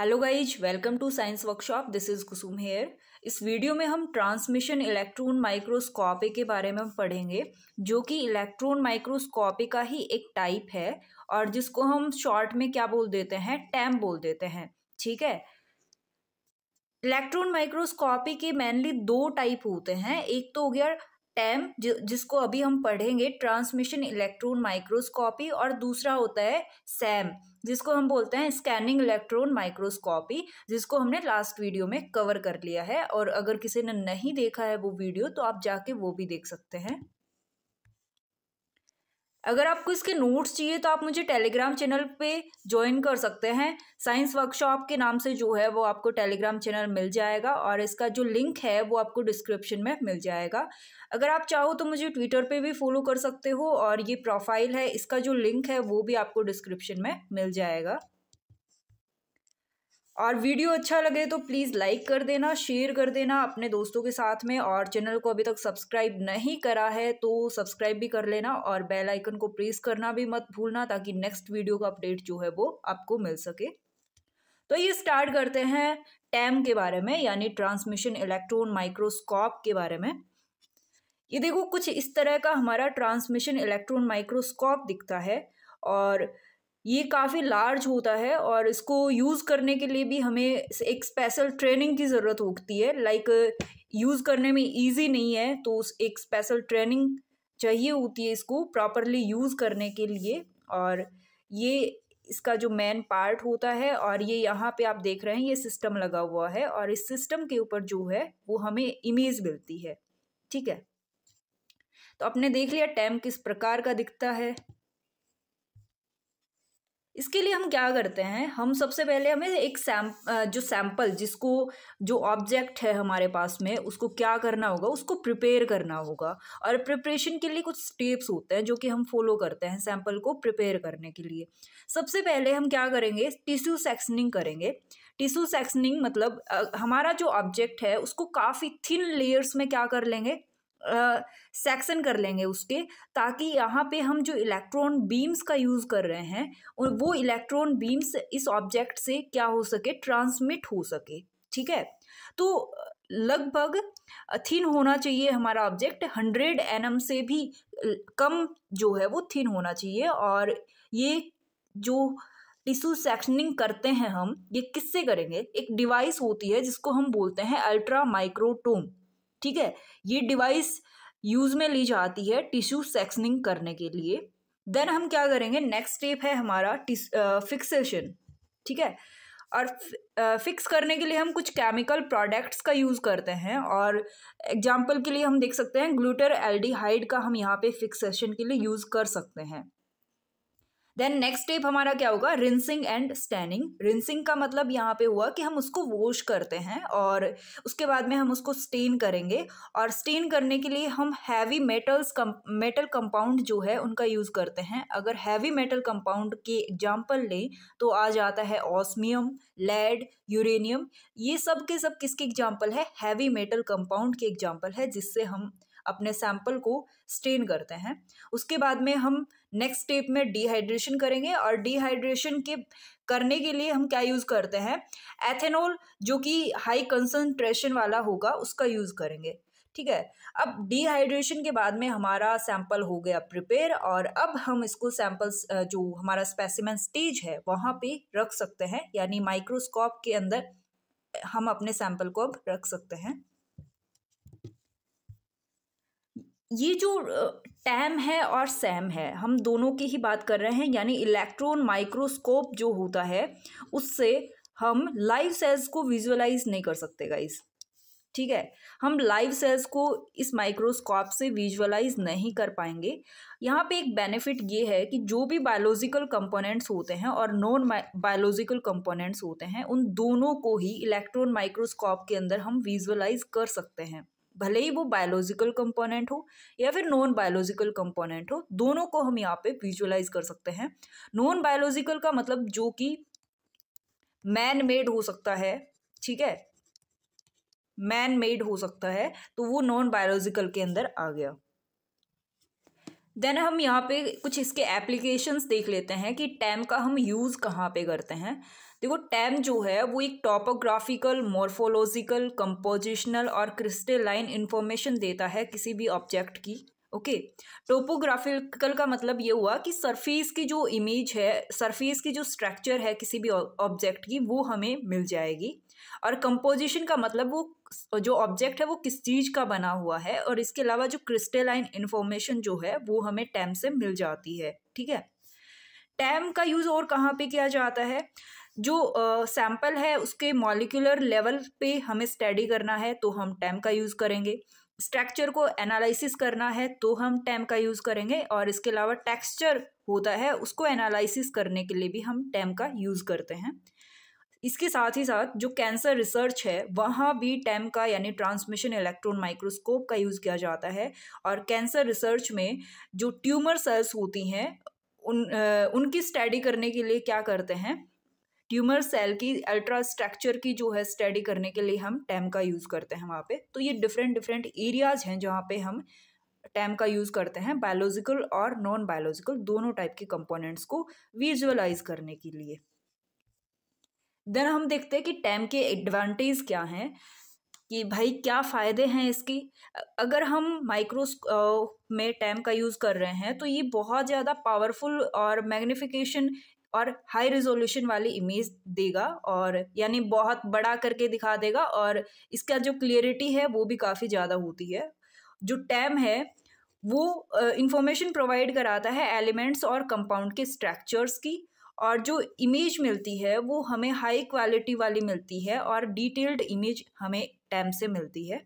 Hello guys welcome to science workshop this is Kusum here इस video में हम transmission electron microscopy के बारे में पढ़ेंगे जो कि इलेक्ट्रॉन माइक्रोस्कोपी का ही एक टाइप है और जिसको हम शॉर्ट में क्या बोल देते हैं टैम बोल देते हैं ठीक है इलेक्ट्रॉन माइक्रोस्कोपी के मेनली दो टाइप होते हैं एक तो हो गया टैम जिसको अभी हम पढ़ेंगे ट्रांसमिशन इलेक्ट्रॉन माइक्रोस्कोपी और दूसरा होता है सैम जिसको हम बोलते हैं स्कैनिंग इलेक्ट्रॉन माइक्रोस्कोपी जिसको हमने लास्ट वीडियो में कवर कर लिया है और अगर किसी ने नहीं देखा है वो वीडियो तो आप जाके वो भी देख सकते हैं अगर आपको इसके नोट्स चाहिए तो आप मुझे टेलीग्राम चैनल पे ज्वाइन कर सकते हैं साइंस वर्कशॉप के नाम से जो है वो आपको टेलीग्राम चैनल मिल जाएगा और इसका जो लिंक है वो आपको डिस्क्रिप्शन में मिल जाएगा अगर आप चाहो तो मुझे ट्विटर पे भी फॉलो कर सकते हो और ये प्रोफाइल है इसका जो लिंक है वो भी आपको डिस्क्रिप्शन में मिल जाएगा और वीडियो अच्छा लगे तो प्लीज़ लाइक कर देना शेयर कर देना अपने दोस्तों के साथ में और चैनल को अभी तक सब्सक्राइब नहीं करा है तो सब्सक्राइब भी कर लेना और बेल आइकन को प्रेस करना भी मत भूलना ताकि नेक्स्ट वीडियो का अपडेट जो है वो आपको मिल सके तो ये स्टार्ट करते हैं टैम के बारे में यानी ट्रांसमिशन इलेक्ट्रॉन माइक्रोस्कोप के बारे में ये देखो कुछ इस तरह का हमारा ट्रांसमिशन इलेक्ट्रॉन माइक्रोस्कोप दिखता है और ये काफ़ी लार्ज होता है और इसको यूज़ करने के लिए भी हमें एक स्पेशल ट्रेनिंग की ज़रूरत होती है लाइक यूज़ करने में ईजी नहीं है तो उस एक स्पेशल ट्रेनिंग चाहिए होती है इसको प्रॉपरली यूज़ करने के लिए और ये इसका जो मेन पार्ट होता है और ये यहाँ पे आप देख रहे हैं ये सिस्टम लगा हुआ है और इस सिस्टम के ऊपर जो है वो हमें इमेज मिलती है ठीक है तो आपने देख लिया टैम किस प्रकार का दिखता है इसके लिए हम क्या करते हैं हम सबसे पहले हमें एक सैम जो सैम्पल जिसको जो ऑब्जेक्ट है हमारे पास में उसको क्या करना होगा उसको प्रिपेयर करना होगा और प्रिपरेशन के लिए कुछ स्टेप्स होते हैं जो कि हम फॉलो करते हैं सैम्पल को प्रिपेयर करने के लिए सबसे पहले हम क्या करेंगे टिश्यू सेक्सनिंग करेंगे टिश्यू सेक्सनिंग मतलब हमारा जो ऑब्जेक्ट है उसको काफ़ी थिन लेयर्स में क्या कर लेंगे सेक्शन कर लेंगे उसके ताकि यहाँ पे हम जो इलेक्ट्रॉन बीम्स का यूज़ कर रहे हैं और वो इलेक्ट्रॉन बीम्स इस ऑब्जेक्ट से क्या हो सके ट्रांसमिट हो सके ठीक है तो लगभग थिन होना चाहिए हमारा ऑब्जेक्ट हंड्रेड एन से भी कम जो है वो थिन होना चाहिए और ये जो टिश्यू सेक्शनिंग करते हैं हम ये किससे करेंगे एक डिवाइस होती है जिसको हम बोलते हैं अल्ट्रा माइक्रोटोम ठीक है ये डिवाइस यूज में ली जाती है टिश्यू सेक्सनिंग करने के लिए देन हम क्या करेंगे नेक्स्ट स्टेप है हमारा फिक्सेशन ठीक है और फिक्स करने के लिए हम कुछ केमिकल प्रोडक्ट्स का यूज़ करते हैं और एग्जांपल के लिए हम देख सकते हैं ग्लूटर एल्डिहाइड का हम यहाँ पे फिक्सेशन के लिए यूज़ कर सकते हैं देन नेक्स्ट स्टेप हमारा क्या होगा रिंसिंग एंड स्टैनिंग रिंसिंग का मतलब यहाँ पे हुआ कि हम उसको वॉश करते हैं और उसके बाद में हम उसको स्टेन करेंगे और स्टेन करने के लिए हम हैवी मेटल्स कम मेटल कंपाउंड जो है उनका यूज़ करते हैं अगर हैवी मेटल कंपाउंड की एग्जाम्पल लें तो आ जाता है ऑस्मियम लेड यूरेनियम ये सब के सब किसके एग्जाम्पल है हैवी मेटल कंपाउंड की एग्जाम्पल है जिससे हम अपने सैंपल को स्टेन करते हैं उसके बाद में हम नेक्स्ट स्टेप में डिहाइड्रेशन करेंगे और डिहाइड्रेशन के करने के लिए हम क्या यूज़ करते हैं एथेनॉल जो कि हाई कंसनट्रेशन वाला होगा उसका यूज़ करेंगे ठीक है अब डिहाइड्रेशन के बाद में हमारा सैंपल हो गया प्रिपेयर और अब हम इसको सैंपल्स जो हमारा स्पेसिमेन स्टेज है वहाँ पे रख सकते हैं यानी माइक्रोस्कोप के अंदर हम अपने सैंपल को अब रख सकते हैं ये जो टैम है और सैम है हम दोनों की ही बात कर रहे हैं यानी इलेक्ट्रॉन माइक्रोस्कोप जो होता है उससे हम लाइव सेल्स को विजुअलाइज नहीं कर सकते गाइस ठीक है हम लाइव सेल्स को इस माइक्रोस्कोप से विजुअलाइज नहीं कर पाएंगे यहाँ पे एक बेनिफिट ये है कि जो भी बायोलॉजिकल कंपोनेंट्स होते हैं और नॉन बायोलॉजिकल कंपोनेंट्स होते हैं उन दोनों को ही इलेक्ट्रॉन माइक्रोस्कोप के अंदर हम विजुअलाइज कर सकते हैं भले ही वो बायोलॉजिकल कंपोनेंट हो या फिर नॉन बायोलॉजिकल कंपोनेंट हो दोनों को हम यहाँ पे विजुअलाइज कर सकते हैं नॉन बायोलॉजिकल का मतलब जो कि मैन मेड हो सकता है ठीक है मैन मेड हो सकता है तो वो नॉन बायोलॉजिकल के अंदर आ गया देन हम यहाँ पे कुछ इसके एप्लीकेशंस देख लेते हैं कि टैम का हम यूज़ कहाँ पे करते हैं देखो टैम जो है वो एक टॉपोग्राफिकल मॉर्फोलॉजिकल कंपोजिशनल और क्रिस्टलाइन इन्फॉर्मेशन देता है किसी भी ऑब्जेक्ट की ओके टोपोग्राफिकल का मतलब ये हुआ कि सरफेस की जो इमेज है सरफेस की जो स्ट्रक्चर है किसी भी ऑब्जेक्ट की वो हमें मिल जाएगी और कंपोजिशन का मतलब वो जो ऑब्जेक्ट है वो किस चीज़ का बना हुआ है और इसके अलावा जो क्रिस्टलाइन इन्फॉर्मेशन जो है वो हमें टैम से मिल जाती है ठीक है टैम का यूज़ और कहाँ पे किया जाता है जो uh, है उसके मॉलिकुलर लेवल पे हमें स्टडी करना है तो हम टैम का यूज़ करेंगे स्ट्रक्चर को एनालिसिस करना है तो हम टैम का यूज़ करेंगे और इसके अलावा टेक्सचर होता है उसको एनालिसिस करने के लिए भी हम टैम का यूज़ करते हैं इसके साथ ही साथ जो कैंसर रिसर्च है वहाँ भी टैम का यानी ट्रांसमिशन इलेक्ट्रॉन माइक्रोस्कोप का यूज़ किया जाता है और कैंसर रिसर्च में जो ट्यूमर सेल्स होती हैं उन आ, उनकी स्टडी करने के लिए क्या करते हैं ट्यूमर सेल की अल्ट्रा स्ट्रक्चर की जो है स्टडी करने के लिए हम टैम का यूज़ करते हैं वहाँ पे तो ये डिफरेंट डिफरेंट एरियाज हैं जहाँ पे हम टैम का यूज़ करते हैं बायोलॉजिकल और नॉन बायोलॉजिकल दोनों टाइप के कंपोनेंट्स को विजुअलाइज करने के लिए देन हम देखते हैं कि टैम के एडवांटेज क्या हैं कि भाई क्या फ़ायदे हैं इसकी अगर हम माइक्रोस में टैम का यूज़ कर रहे हैं तो ये बहुत ज़्यादा पावरफुल और मैग्निफिकेशन और हाई रिजोल्यूशन वाली इमेज देगा और यानी बहुत बड़ा करके दिखा देगा और इसका जो क्लियरिटी है वो भी काफ़ी ज़्यादा होती है जो टैम है वो इंफॉर्मेशन प्रोवाइड कराता है एलिमेंट्स और कंपाउंड के स्ट्रक्चर्स की और जो इमेज मिलती है वो हमें हाई क्वालिटी वाली मिलती है और डिटेल्ड इमेज हमें टैम से मिलती है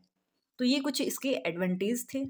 तो ये कुछ इसके एडवांटेज थे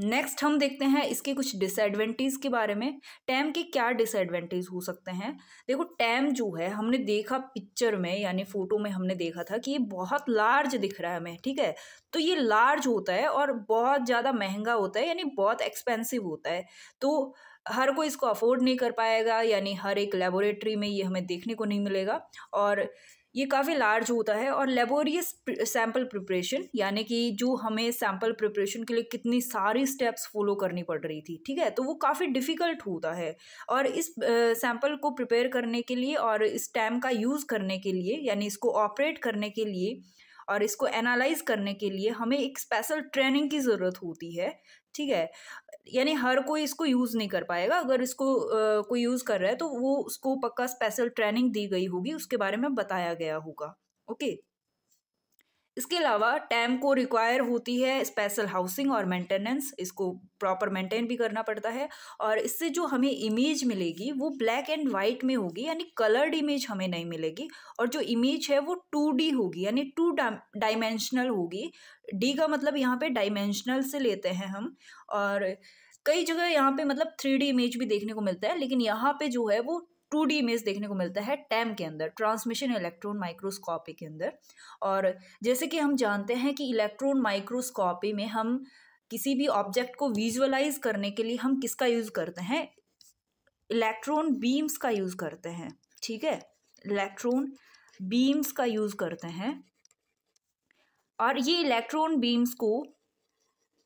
नेक्स्ट हम देखते हैं इसके कुछ डिसएडवेंटेज के बारे में टैम के क्या डिसएडवेंटेज हो सकते हैं देखो टैम जो है हमने देखा पिक्चर में यानी फोटो में हमने देखा था कि ये बहुत लार्ज दिख रहा है हमें ठीक है तो ये लार्ज होता है और बहुत ज़्यादा महंगा होता है यानी बहुत एक्सपेंसिव होता है तो हर कोई इसको अफोर्ड नहीं कर पाएगा यानी हर एक लेबोरेटरी में ये हमें देखने को नहीं मिलेगा और ये काफ़ी लार्ज होता है और लेबोरियस सैम्पल प्रिपरेशन यानी कि जो हमें सैम्पल प्रिपरेशन के लिए कितनी सारी स्टेप्स फॉलो करनी पड़ रही थी ठीक है तो वो काफ़ी डिफ़िकल्ट होता है और इस सैम्पल को प्रिपेयर करने के लिए और इस टैम का यूज़ करने के लिए यानी इसको ऑपरेट करने के लिए और इसको एनालाइज करने के लिए हमें एक स्पेशल ट्रेनिंग की ज़रूरत होती है ठीक है यानी हर कोई इसको यूज़ नहीं कर पाएगा अगर इसको आ, कोई यूज़ कर रहा है तो वो उसको पक्का स्पेशल ट्रेनिंग दी गई होगी उसके बारे में बताया गया होगा ओके okay? इसके अलावा टैम को रिक्वायर होती है स्पेशल हाउसिंग और मेंटेनेंस इसको प्रॉपर मेंटेन भी करना पड़ता है और इससे जो हमें इमेज मिलेगी वो ब्लैक एंड वाइट में होगी यानी कलर्ड इमेज हमें नहीं मिलेगी और जो इमेज है वो टू डी होगी यानी टू डायमेंशनल होगी डी का मतलब यहाँ पे डायमेंशनल से लेते हैं हम और कई जगह यहाँ पे मतलब थ्री डी इमेज भी देखने को मिलता है लेकिन यहाँ पे जो है वो टू डी इमेज देखने को मिलता है टैम e के अंदर ट्रांसमिशन इलेक्ट्रॉन माइक्रोस्कोपी के अंदर और जैसे कि हम जानते हैं कि इलेक्ट्रॉन माइक्रोस्कोपी में हम किसी भी ऑब्जेक्ट को विजुअलाइज करने के लिए हम किसका यूज़ करते हैं इलेक्ट्रॉन बीम्स का यूज़ करते हैं ठीक है इलेक्ट्रॉन बीम्स का यूज़ करते हैं और ये इलेक्ट्रॉन बीम्स को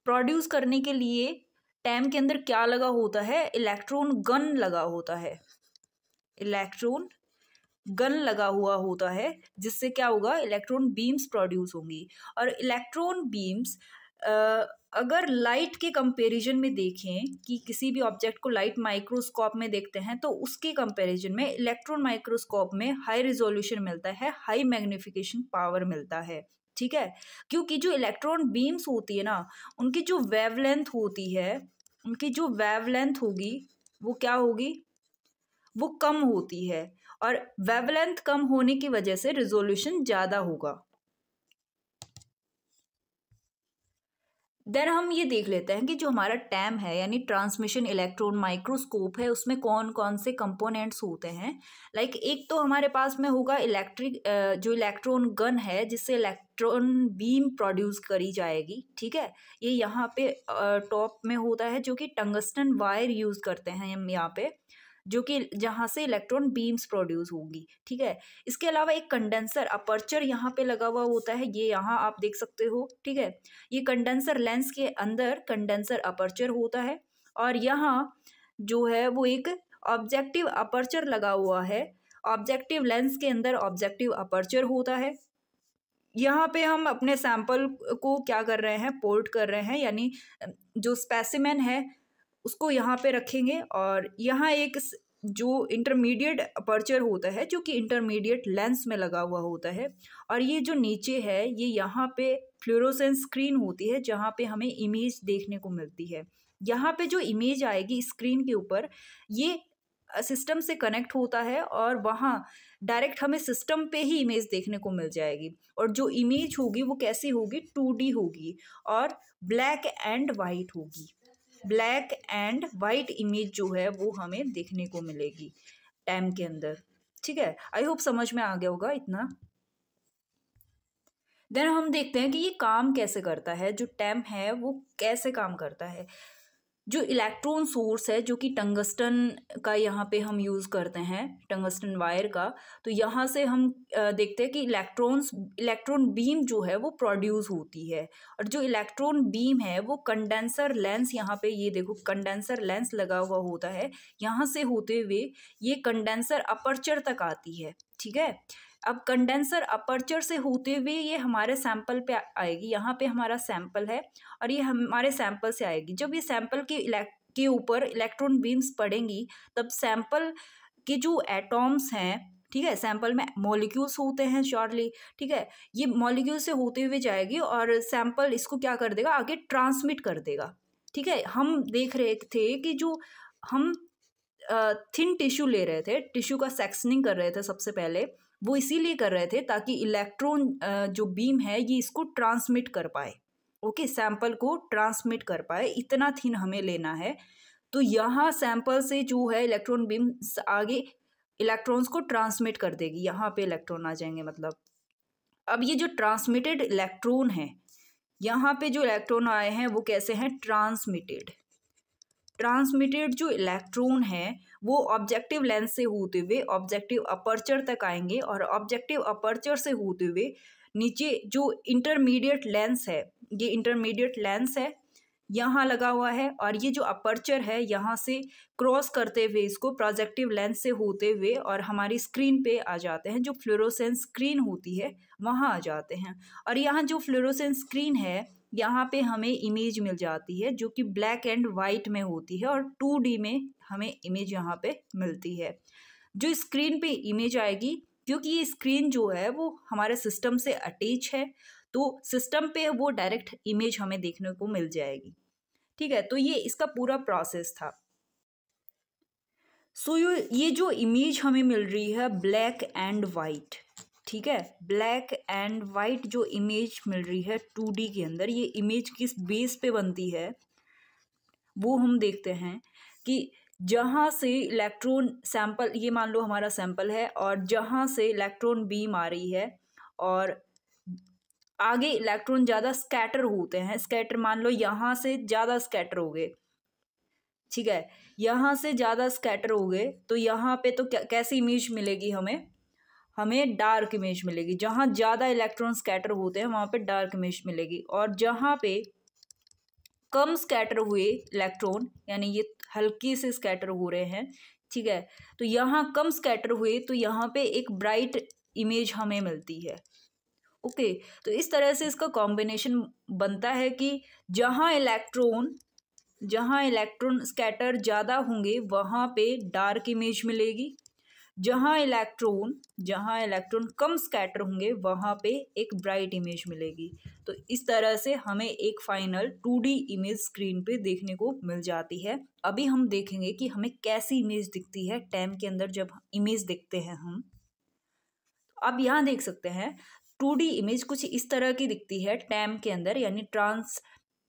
प्रोड्यूस करने के लिए टैम e के अंदर क्या लगा होता है इलेक्ट्रॉन गन लगा होता है इलेक्ट्रॉन गन लगा हुआ होता है जिससे क्या होगा इलेक्ट्रॉन बीम्स प्रोड्यूस होंगी और इलेक्ट्रॉन बीम्स अगर लाइट के कंपैरिजन में देखें कि किसी भी ऑब्जेक्ट को लाइट माइक्रोस्कोप में देखते हैं तो उसके कंपैरिजन में इलेक्ट्रॉन माइक्रोस्कोप में हाई रिजोल्यूशन मिलता है हाई मैग्निफिकेशन पावर मिलता है ठीक है क्योंकि जो इलेक्ट्रॉन बीम्स होती है ना उनकी जो वेवलेंथ होती है उनकी जो वेवलेंथ होगी वो क्या होगी वो कम होती है और वेवलेंथ कम होने की वजह से रिजोल्यूशन ज़्यादा होगा देन हम ये देख लेते हैं कि जो हमारा टैम है यानी ट्रांसमिशन इलेक्ट्रॉन माइक्रोस्कोप है उसमें कौन कौन से कंपोनेंट्स होते हैं लाइक like एक तो हमारे पास में होगा इलेक्ट्रिक जो इलेक्ट्रॉन गन है जिससे इलेक्ट्रॉन बीम प्रोड्यूस करी जाएगी ठीक है ये यहाँ पे टॉप में होता है जो कि टंगस्टन वायर यूज़ करते हैं हम यहाँ पे जो कि जहाँ से इलेक्ट्रॉन बीम्स प्रोड्यूस होंगी ठीक है इसके अलावा एक कंडेंसर अपर्चर यहाँ पे लगा हुआ होता है ये यहाँ आप देख सकते हो ठीक है ये कंडेंसर लेंस के अंदर कंडेंसर अपर्चर होता है और यहाँ जो है वो एक ऑब्जेक्टिव अपर्चर लगा हुआ है ऑब्जेक्टिव लेंस के अंदर ऑब्जेक्टिव अपर्चर होता है यहाँ पे हम अपने सैंपल को क्या कर रहे हैं पोर्ट कर रहे हैं यानी जो स्पेसिमेन है उसको यहाँ पे रखेंगे और यहाँ एक जो इंटरमीडिएट अपर्चर होता है जो कि इंटरमीडिएट लेंस में लगा हुआ होता है और ये जो नीचे है ये यहाँ पे फ्लोरोसेंस स्क्रीन होती है जहाँ पे हमें इमेज देखने को मिलती है यहाँ पे जो इमेज आएगी स्क्रीन के ऊपर ये सिस्टम से कनेक्ट होता है और वहाँ डायरेक्ट हमें सिस्टम पे ही इमेज देखने को मिल जाएगी और जो इमेज होगी वो कैसी होगी टू होगी और ब्लैक एंड वाइट होगी ब्लैक एंड वाइट इमेज जो है वो हमें देखने को मिलेगी टाइम के अंदर ठीक है आई होप समझ में आ गया होगा इतना देन हम देखते हैं कि ये काम कैसे करता है जो टैम है वो कैसे काम करता है जो इलेक्ट्रॉन सोर्स है जो कि टंगस्टन का यहाँ पे हम यूज़ करते हैं टंगस्टन वायर का तो यहाँ से हम देखते हैं कि इलेक्ट्रॉन्स इलेक्ट्रॉन बीम जो है वो प्रोड्यूस होती है और जो इलेक्ट्रॉन बीम है वो कंडेंसर लेंस यहाँ पे ये देखो कंडेंसर लेंस लगा हुआ होता है यहाँ से होते हुए ये कंडेंसर अपर्चर तक आती है ठीक है अब कंडेंसर अपर्चर से होते हुए ये हमारे सैंपल पे आएगी यहाँ पे हमारा सैंपल है और ये हमारे सैंपल से आएगी जब ये सैंपल के इलेक्ट के ऊपर इलेक्ट्रॉन बीम्स पड़ेंगी तब सैंपल के जो एटॉम्स हैं ठीक है सैंपल में मॉलिक्यूल्स होते हैं शॉर्टली ठीक है ये मॉलिक्यूल से होते हुए जाएगी और सैंपल इसको क्या कर देगा आगे ट्रांसमिट कर देगा ठीक है हम देख रहे थे कि जो हम थिन टिश्यू ले रहे थे टिश्यू का सेक्सनिंग कर रहे थे सबसे पहले वो इसीलिए कर रहे थे ताकि इलेक्ट्रॉन जो बीम है ये इसको ट्रांसमिट कर पाए ओके सैंपल को ट्रांसमिट कर पाए इतना थिन हमें लेना है तो यहाँ सैंपल से जो है इलेक्ट्रॉन बीम आगे इलेक्ट्रॉन्स को ट्रांसमिट कर देगी यहाँ पे इलेक्ट्रॉन आ जाएंगे मतलब अब ये जो ट्रांसमिटेड इलेक्ट्रॉन है यहाँ पे जो इलेक्ट्रॉन आए हैं वो कैसे हैं ट्रांसमिटेड ट्रांसमिटेड जो इलेक्ट्रॉन है वो ऑब्जेक्टिव लेंस से होते हुए ऑब्जेक्टिव अपर्चर तक आएंगे और ऑब्जेक्टिव अपर्चर से होते हुए नीचे जो इंटरमीडिएट लेंस है ये इंटरमीडिएट लेंस है यहाँ लगा हुआ है और ये जो अपर्चर है यहाँ से क्रॉस करते हुए इसको प्रोजेक्टिव लेंस से होते हुए और हमारी स्क्रीन पे आ जाते हैं जो फ्लोरोसेंस स्क्रीन होती है वहाँ आ जाते हैं और यहाँ जो फ्लोरोसेंस स्क्रीन है यहाँ पे हमें इमेज मिल जाती है जो कि ब्लैक एंड वाइट में होती है और टू में हमें इमेज यहाँ पे मिलती है जो स्क्रीन पे इमेज आएगी क्योंकि ये स्क्रीन जो है वो हमारे सिस्टम से अटैच है तो सिस्टम पे वो डायरेक्ट इमेज हमें देखने को मिल जाएगी ठीक है तो ये इसका पूरा प्रोसेस था सो so, ये जो इमेज हमें मिल रही है ब्लैक एंड वाइट ठीक है ब्लैक एंड वाइट जो इमेज मिल रही है टू डी के अंदर ये इमेज किस बेस पे बनती है वो हम देखते हैं कि जहाँ से इलेक्ट्रॉन सैंपल ये मान लो हमारा सैंपल है और जहाँ से इलेक्ट्रॉन बीम आ रही है और आगे इलेक्ट्रॉन ज़्यादा स्कैटर होते हैं स्कैटर मान लो यहाँ से ज़्यादा स्कैटर हो गए ठीक है यहाँ से ज़्यादा स्कैटर हो गए तो यहाँ पे तो कैसी इमेज मिलेगी हमें हमें डार्क इमेज मिलेगी जहाँ ज़्यादा इलेक्ट्रॉन स्कैटर होते हैं वहाँ पे डार्क इमेज मिलेगी और जहाँ पे कम स्कैटर हुए इलेक्ट्रॉन यानी ये हल्की से स्कैटर हो रहे हैं ठीक है तो यहाँ कम स्कैटर हुए तो यहाँ पे एक ब्राइट इमेज हमें मिलती है ओके तो इस तरह से इसका कॉम्बिनेशन बनता है कि जहाँ इलेक्ट्रॉन जहाँ इलेक्ट्रॉन स्कैटर ज़्यादा होंगे वहाँ पे डार्क इमेज मिलेगी जहाँ इलेक्ट्रॉन जहाँ इलेक्ट्रॉन कम स्कैटर होंगे वहाँ पे एक ब्राइट इमेज मिलेगी तो इस तरह से हमें एक फाइनल टू इमेज स्क्रीन पे देखने को मिल जाती है अभी हम देखेंगे कि हमें कैसी इमेज दिखती है टैम के अंदर जब इमेज देखते हैं हम अब यहाँ देख सकते हैं टू इमेज कुछ इस तरह की दिखती है टैम के अंदर यानी ट्रांस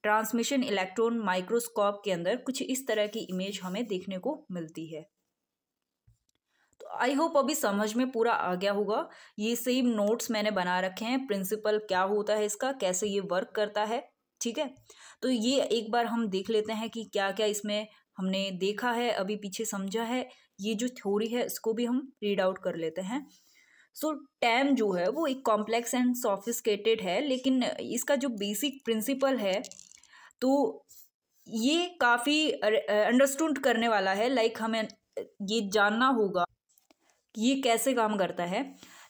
ट्रांसमिशन इलेक्ट्रॉन माइक्रोस्कोप के अंदर कुछ इस तरह की इमेज हमें देखने को मिलती है आई होप अभी समझ में पूरा आ गया होगा ये सेम नोट्स मैंने बना रखे हैं प्रिंसिपल क्या होता है इसका कैसे ये वर्क करता है ठीक है तो ये एक बार हम देख लेते हैं कि क्या क्या इसमें हमने देखा है अभी पीछे समझा है ये जो थ्योरी है इसको भी हम रीड आउट कर लेते हैं सो so, टैम जो है वो एक कॉम्प्लेक्स एंड सोफिस्केटेड है लेकिन इसका जो बेसिक प्रिंसिपल है तो ये काफ़ी अंडरस्टूड करने वाला है लाइक like हमें ये जानना होगा ये कैसे काम करता है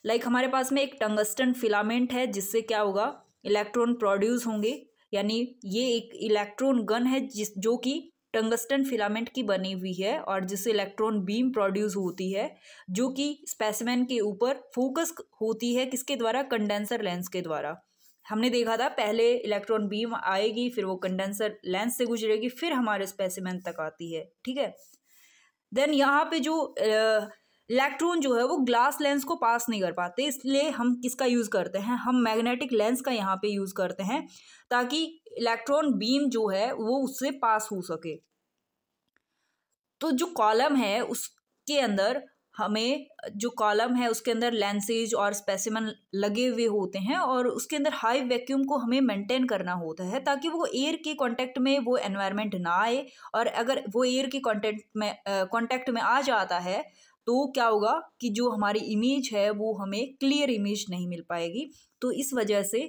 लाइक like हमारे पास में एक टंगस्टन फिलामेंट है जिससे क्या होगा इलेक्ट्रॉन प्रोड्यूस होंगे यानी ये एक इलेक्ट्रॉन गन है जिस जो कि टंगस्टन फिलामेंट की बनी हुई है और जिससे इलेक्ट्रॉन बीम प्रोड्यूस होती है जो कि स्पेसिमेन के ऊपर फोकस होती है किसके द्वारा कंडेंसर लेंस के द्वारा हमने देखा था पहले इलेक्ट्रॉन बीम आएगी फिर वो कंडेंसर लेंस से गुजरेगी फिर हमारे स्पेसिमेन तक आती है ठीक है देन यहाँ पे जो इलेक्ट्रॉन जो है वो ग्लास लेंस को पास नहीं कर पाते इसलिए हम किसका यूज़ करते हैं हम मैग्नेटिक लेंस का यहाँ पे यूज़ करते हैं ताकि इलेक्ट्रॉन बीम जो है वो उससे पास हो सके तो जो कॉलम है उसके अंदर हमें जो कॉलम है उसके अंदर लेंसेज और स्पेसिमन लगे हुए होते हैं और उसके अंदर हाई वैक्यूम को हमें मेंटेन करना होता है ताकि वो एयर के कांटेक्ट में वो एनवायरनमेंट ना आए और अगर वो एयर के कांटेक्ट में कांटेक्ट में आ जाता है तो क्या होगा कि जो हमारी इमेज है वो हमें क्लियर इमेज नहीं मिल पाएगी तो इस वजह से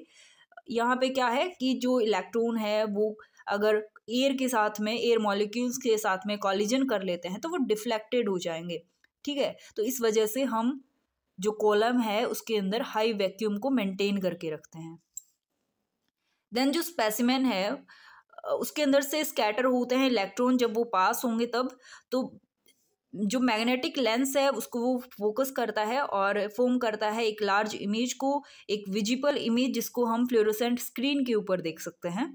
यहाँ पे क्या है कि जो इलेक्ट्रॉन है वो अगर एयर के साथ में एयर मॉलिक्यूल्स के साथ में कॉलिजन कर लेते हैं तो वो डिफ्लेक्टेड हो जाएंगे ठीक है तो इस वजह से हम जो कॉलम है उसके अंदर हाई वैक्यूम को मेंटेन करके रखते हैं देन जो स्पेसिमेन है उसके अंदर से स्कैटर होते हैं इलेक्ट्रॉन जब वो पास होंगे तब तो जो मैग्नेटिक लेंस है उसको वो फोकस करता है और फोम करता है एक लार्ज इमेज को एक विजिबल इमेज जिसको हम फ्लोरोसेंट स्क्रीन के ऊपर देख सकते हैं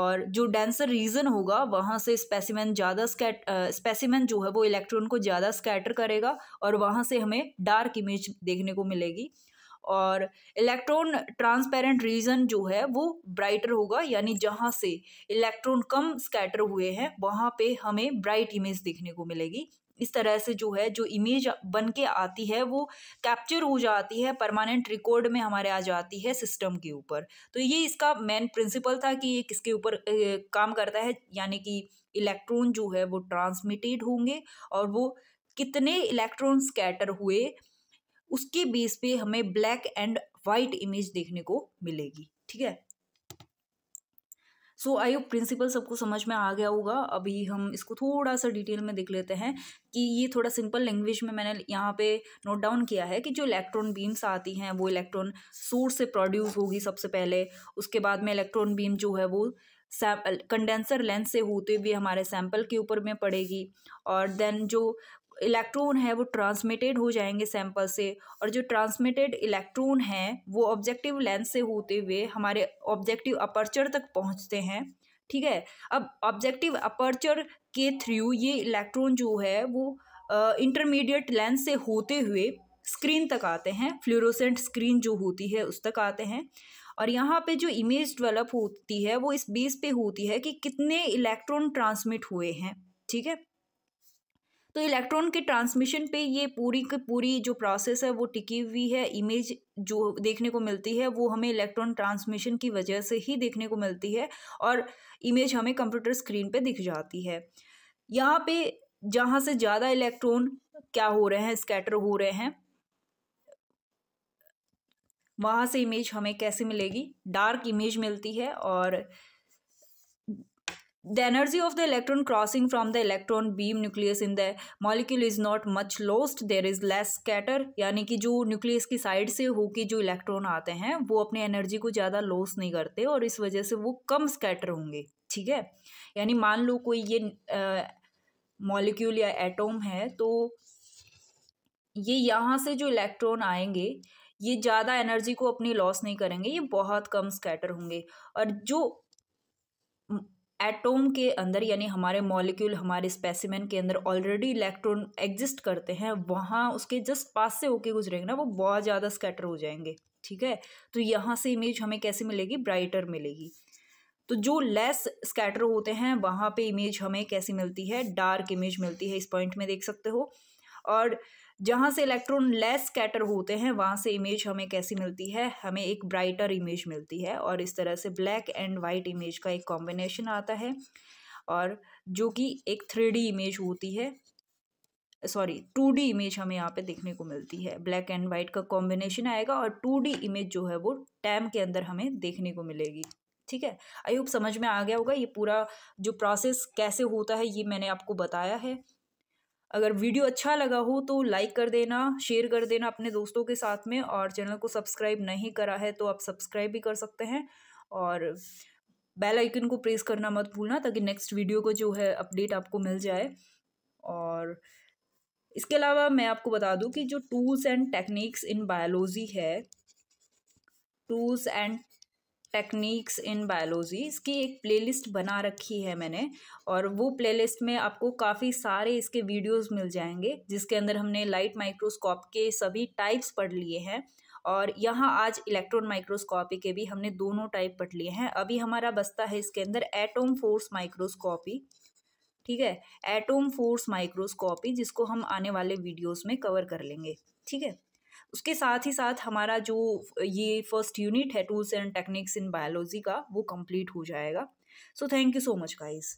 और जो डेंसर रीजन होगा वहाँ से स्पेसिमेंट ज़्यादा स्कैट स्पेसिमेन जो है वो इलेक्ट्रॉन को ज़्यादा स्कैटर करेगा और वहाँ से हमें डार्क इमेज देखने को मिलेगी और इलेक्ट्रॉन ट्रांसपेरेंट रीजन जो है वो ब्राइटर होगा यानी जहाँ से इलेक्ट्रॉन कम स्कैटर हुए हैं वहाँ पे हमें ब्राइट इमेज देखने को मिलेगी इस तरह से जो है जो इमेज बन के आती है वो कैप्चर हो जाती है परमानेंट रिकॉर्ड में हमारे आ जाती है सिस्टम के ऊपर तो ये इसका मेन प्रिंसिपल था कि ये किसके ऊपर काम करता है यानी कि इलेक्ट्रॉन जो है वो ट्रांसमिटेड होंगे और वो कितने इलेक्ट्रॉन स्कैटर हुए उसके बेस पे हमें ब्लैक एंड वाइट इमेज देखने को मिलेगी ठीक है सो आई होप प्रिंसिपल सबको समझ में आ गया होगा अभी हम इसको थोड़ा सा डिटेल में देख लेते हैं कि ये थोड़ा सिंपल लैंग्वेज में मैंने यहाँ पे नोट डाउन किया है कि जो इलेक्ट्रॉन बीम्स आती हैं वो इलेक्ट्रॉन सोर्स से प्रोड्यूस होगी सबसे पहले उसके बाद में इलेक्ट्रॉन बीम जो है वो कंडेंसर लेंस से होते हुए हमारे सैंपल के ऊपर में पड़ेगी और देन जो इलेक्ट्रॉन है वो ट्रांसमिटेड हो जाएंगे सैंपल से और जो ट्रांसमिटेड इलेक्ट्रॉन हैं वो ऑब्जेक्टिव लेंस से होते हुए हमारे ऑब्जेक्टिव अपर्चर तक पहुंचते हैं ठीक है अब ऑब्जेक्टिव अपर्चर के थ्रू ये इलेक्ट्रॉन जो है वो इंटरमीडिएट लेंस से होते हुए स्क्रीन तक आते हैं फ्लोरोसेंट स्क्रीन जो होती है उस तक आते हैं और यहाँ पे जो इमेज डेवलप होती है वो इस बेस पे होती है कि कितने इलेक्ट्रॉन ट्रांसमिट हुए हैं ठीक है तो इलेक्ट्रॉन के ट्रांसमिशन पे ये पूरी की पूरी जो प्रोसेस है वो टिकी हुई है इमेज जो देखने को मिलती है वो हमें इलेक्ट्रॉन ट्रांसमिशन की वजह से ही देखने को मिलती है और इमेज हमें कंप्यूटर स्क्रीन पे दिख जाती है यहाँ पे जहाँ से ज़्यादा इलेक्ट्रॉन क्या हो रहे हैं स्कैटर हो रहे हैं वहाँ से इमेज हमें कैसे मिलेगी डार्क इमेज मिलती है और The energy of the electron crossing from the electron beam nucleus in the molecule is not much lost. There is less scatter. यानी कि जो न्यूक्लियस की साइड से होके जो इलेक्ट्रॉन आते हैं वो अपने एनर्जी को ज़्यादा लॉस नहीं करते और इस वजह से वो कम स्कैटर होंगे ठीक है यानी मान लो कोई ये मॉलिक्यूल या एटोम है तो ये यहाँ से जो इलेक्ट्रॉन आएंगे ये ज़्यादा एनर्जी को अपनी लॉस नहीं करेंगे ये बहुत कम स्कैटर होंगे और जो एटोम के अंदर यानी हमारे मॉलिक्यूल हमारे स्पेसिमेन के अंदर ऑलरेडी इलेक्ट्रॉन एग्जिस्ट करते हैं वहाँ उसके जस्ट पास से होके गुजरेंगे ना वो बहुत ज़्यादा स्कैटर हो जाएंगे ठीक है तो यहाँ से इमेज हमें कैसे मिलेगी ब्राइटर मिलेगी तो जो लेस स्कैटर होते हैं वहाँ पे इमेज हमें कैसी मिलती है डार्क इमेज मिलती है इस पॉइंट में देख सकते हो और जहाँ से इलेक्ट्रॉन लेस स्कैटर होते हैं वहाँ से इमेज हमें कैसी मिलती है हमें एक ब्राइटर इमेज मिलती है और इस तरह से ब्लैक एंड वाइट इमेज का एक कॉम्बिनेशन आता है और जो कि एक थ्री इमेज होती है सॉरी टू डी इमेज हमें यहाँ पे देखने को मिलती है ब्लैक एंड वाइट का कॉम्बिनेशन आएगा और टू डी इमेज जो है वो टैम के अंदर हमें देखने को मिलेगी ठीक है आई होप समझ में आ गया होगा ये पूरा जो प्रोसेस कैसे होता है ये मैंने आपको बताया है अगर वीडियो अच्छा लगा हो तो लाइक कर देना शेयर कर देना अपने दोस्तों के साथ में और चैनल को सब्सक्राइब नहीं करा है तो आप सब्सक्राइब भी कर सकते हैं और बेल आइकन को प्रेस करना मत भूलना ताकि नेक्स्ट वीडियो को जो है अपडेट आपको मिल जाए और इसके अलावा मैं आपको बता दूं कि जो tools and techniques in biology है tools and techniques in biology इसकी एक प्लेलिस्ट बना रखी है मैंने और वो प्लेलिस्ट में आपको काफ़ी सारे इसके वीडियोस मिल जाएंगे जिसके अंदर हमने लाइट माइक्रोस्कोप के सभी टाइप्स पढ़ लिए हैं और यहाँ आज इलेक्ट्रॉन माइक्रोस्कोपी के भी हमने दोनों टाइप पढ़ लिए हैं अभी हमारा बस्ता है इसके अंदर एटोम फोर्स माइक्रोस्कोपी ठीक है एटोम फोर्स माइक्रोस्कोपी जिसको हम आने वाले वीडियोज़ में कवर कर लेंगे ठीक है उसके साथ ही साथ हमारा जो ये फर्स्ट यूनिट है tools and techniques in biology का वो कंप्लीट हो जाएगा so thank you so much guys